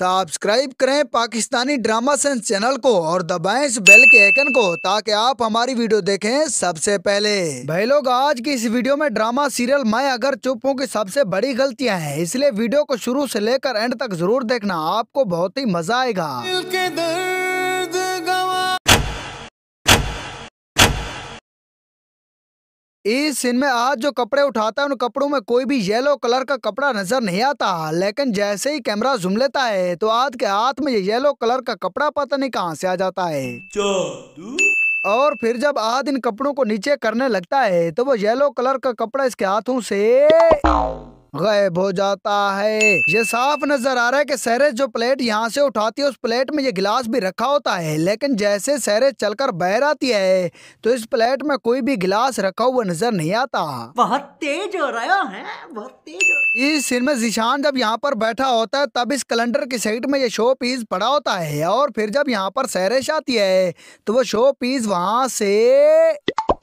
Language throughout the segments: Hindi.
सब्सक्राइब करें पाकिस्तानी ड्रामा सेंस चैनल को और दबाएं इस बेल के आइकन को ताकि आप हमारी वीडियो देखें सबसे पहले भाई लोग आज की इस वीडियो में ड्रामा सीरियल मैं अगर चुप हूँ की सबसे बड़ी गलतियाँ हैं इसलिए वीडियो को शुरू से लेकर एंड तक जरूर देखना आपको बहुत ही मजा आएगा इस सीन में आज जो कपड़े उठाता है उन कपड़ों में कोई भी येलो कलर का कपड़ा नजर नहीं आता लेकिन जैसे ही कैमरा जुम लेता है तो आज के हाथ में ये येलो कलर का कपड़ा पता नहीं कहाँ से आ जाता है और फिर जब आद इन कपड़ों को नीचे करने लगता है तो वो येलो कलर का कपड़ा इसके हाथों से गायब हो जाता है ये साफ नजर आ रहा है कि सहरेज जो प्लेट यहाँ से उठाती है उस प्लेट में ये गिलास भी रखा होता है लेकिन जैसे सहरेज चलकर बहर आती है तो इस प्लेट में कोई भी गिलास रखा हुआ नजर नहीं आता बहुत तेज हो रहा है बहुत तेज इस सिर में जिशान जब यहाँ पर बैठा होता है तब इस कैलेंडर की साइड में ये शो पीस पड़ा होता है और फिर जब यहाँ पर सहरेश आती है तो वो शो पीस वहाँ से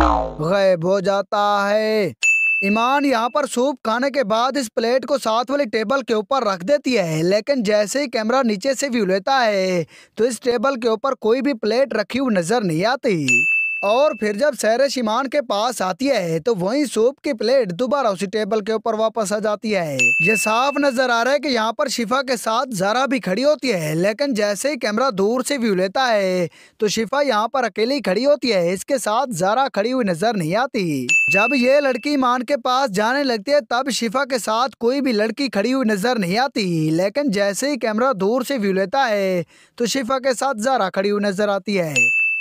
गायब हो जाता है ईमान यहाँ पर सूप खाने के बाद इस प्लेट को साथ वाली टेबल के ऊपर रख देती है लेकिन जैसे ही कैमरा नीचे से व्यू लेता है तो इस टेबल के ऊपर कोई भी प्लेट रखी हुई नज़र नहीं आती और फिर जब सैर शिमान के पास आती है तो वहीं सूप की प्लेट दोबारा उसी टेबल के ऊपर वापस आ जाती है ये साफ नजर आ रहा है कि यहाँ पर शिफा के साथ जरा भी खड़ी होती है लेकिन जैसे ही कैमरा दूर से व्यू लेता है तो शिफा यहाँ पर अकेली खड़ी होती है इसके साथ जरा खड़ी हुई नजर नहीं आती जब ये लड़की ईमान के पास जाने लगती है तब शिफा के साथ कोई भी लड़की खड़ी हुई नजर नहीं आती लेकिन जैसे ही कैमरा दूर से व्यू लेता है तो शिफा के साथ जरा खड़ी हुई नजर आती है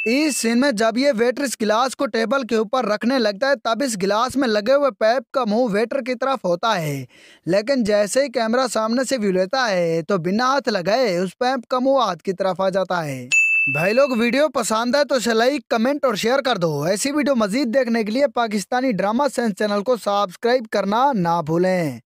इस सीन में जब ये वेटर इस गिलास को टेबल के ऊपर रखने लगता है तब इस गिलास में लगे हुए पैप का मुंह वेटर की तरफ होता है लेकिन जैसे ही कैमरा सामने से व्यू लेता है तो बिना हाथ लगाए उस पैप का मुंह हाथ की तरफ आ जाता है भाई लोग वीडियो पसंद है तो इसे लाइक कमेंट और शेयर कर दो ऐसी वीडियो मजीद देखने के लिए पाकिस्तानी ड्रामा सेंस चैनल को सब्सक्राइब करना ना भूलें